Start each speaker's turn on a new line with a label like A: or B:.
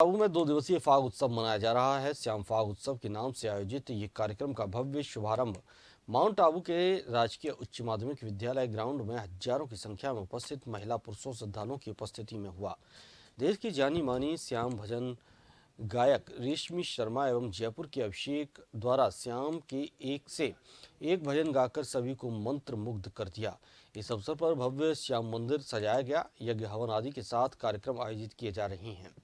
A: बाबू में दो दिवसीय फाग उत्सव मनाया जा रहा है श्याम फाग उत्सव के नाम से आयोजित ये कार्यक्रम का भव्य शुभारंभ माउंट आबू के राजकीय उच्च माध्यमिक विद्यालय ग्राउंड में हजारों की संख्या में उपस्थित महिला पुरुषों श्रद्धालुओं की उपस्थिति में हुआ देश की जानी मानी श्याम भजन गायक रेशमी शर्मा एवं जयपुर के अभिषेक द्वारा श्याम के एक से एक भजन गाकर सभी को मंत्र मुग्ध कर दिया इस अवसर पर भव्य श्याम मंदिर सजाया गया यज्ञ हवन आदि के साथ कार्यक्रम आयोजित किए जा रहे हैं